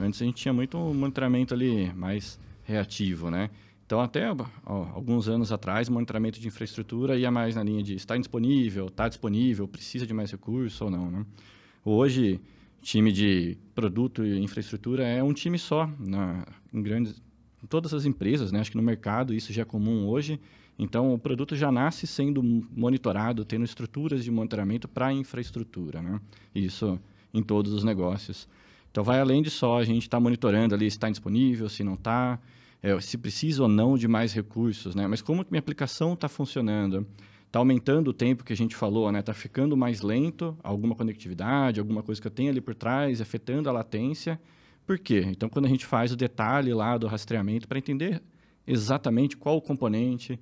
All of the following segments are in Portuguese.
Antes a gente tinha muito monitoramento ali mais reativo, né? Então, até ó, alguns anos atrás, monitoramento de infraestrutura ia mais na linha de está disponível, está disponível, precisa de mais recurso ou não, né? Hoje, time de produto e infraestrutura é um time só, na, em grandes, em todas as empresas, né? Acho que no mercado isso já é comum hoje. Então, o produto já nasce sendo monitorado, tendo estruturas de monitoramento para infraestrutura, né? Isso em todos os negócios. Então, vai além de só a gente estar tá monitorando ali se está disponível, se não está, é, se precisa ou não de mais recursos, né? Mas como que minha aplicação está funcionando? Está aumentando o tempo que a gente falou, né? Está ficando mais lento alguma conectividade, alguma coisa que eu tenho ali por trás, afetando a latência. Por quê? Então, quando a gente faz o detalhe lá do rastreamento para entender exatamente qual o componente,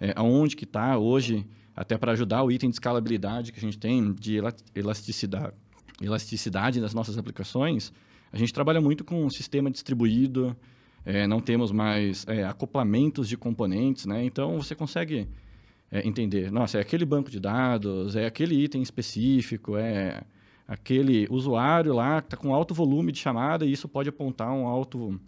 é, aonde que está hoje, até para ajudar o item de escalabilidade que a gente tem, de elasticidade elasticidade das nossas aplicações, a gente trabalha muito com um sistema distribuído, é, não temos mais é, acoplamentos de componentes, né? Então você consegue é, entender, nossa, é aquele banco de dados, é aquele item específico, é aquele usuário lá que está com alto volume de chamada e isso pode apontar um alto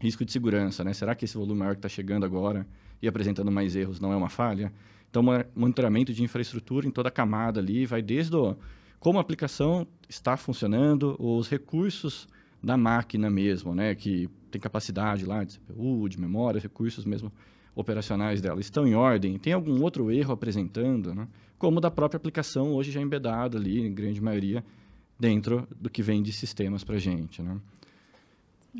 risco de segurança, né? Será que esse volume maior que está chegando agora e apresentando mais erros não é uma falha? Então, monitoramento de infraestrutura em toda a camada ali vai desde o como a aplicação está funcionando, os recursos da máquina mesmo, né, que tem capacidade lá de CPU, de memória, recursos mesmo operacionais dela estão em ordem, tem algum outro erro apresentando, né? como da própria aplicação hoje já embedada ali, em grande maioria, dentro do que vem de sistemas para a gente. Né?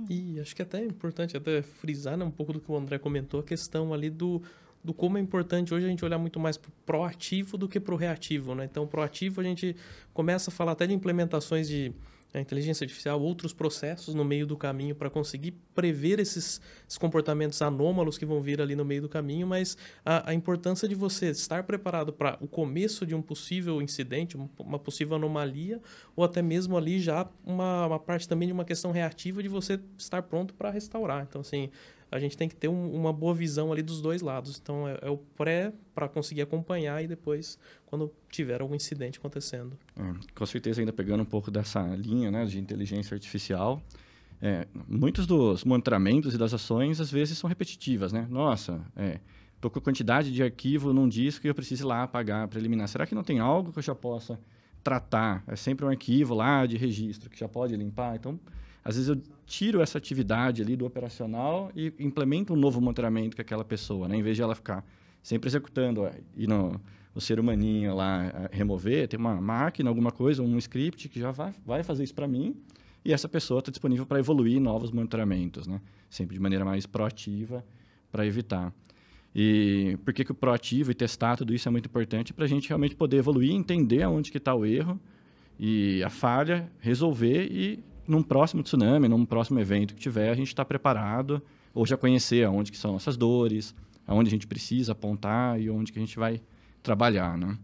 E acho que é até é importante até frisar né, um pouco do que o André comentou, a questão ali do, do como é importante hoje a gente olhar muito mais para o proativo do que para o reativo. Né? Então, proativo a gente começa a falar até de implementações de a inteligência artificial, outros processos no meio do caminho para conseguir prever esses, esses, comportamentos anômalos que vão vir ali no meio do caminho, mas a, a importância de você estar preparado para o começo de um possível incidente, uma possível anomalia, ou até mesmo ali já uma, uma parte também de uma questão reativa de você estar pronto para restaurar. Então, assim, a gente tem que ter um, uma boa visão ali dos dois lados. Então, é, é o pré para conseguir acompanhar e depois quando tiver algum incidente acontecendo. É, com certeza, ainda pegando um pouco dessa linha né, de inteligência artificial. É, muitos dos monitoramentos e das ações, às vezes, são repetitivas, né? Nossa, é, com quantidade de arquivo num disco e eu preciso ir lá apagar para eliminar. Será que não tem algo que eu já possa tratar? É sempre um arquivo lá de registro que já pode limpar. Então, às vezes eu tiro essa atividade ali do operacional e implemento um novo monitoramento com aquela pessoa, né? Em vez de ela ficar sempre executando e não o ser humaninho lá remover, tem uma máquina, alguma coisa, um script que já vai, vai fazer isso para mim e essa pessoa está disponível para evoluir novos monitoramentos, né? Sempre de maneira mais proativa para evitar. E por que, que o proativo e testar tudo isso é muito importante? Para a gente realmente poder evoluir, entender onde que está o erro e a falha, resolver e num próximo tsunami, num próximo evento que tiver, a gente está preparado ou já conhecer aonde que são nossas dores, aonde a gente precisa apontar e onde que a gente vai trabalhar, né?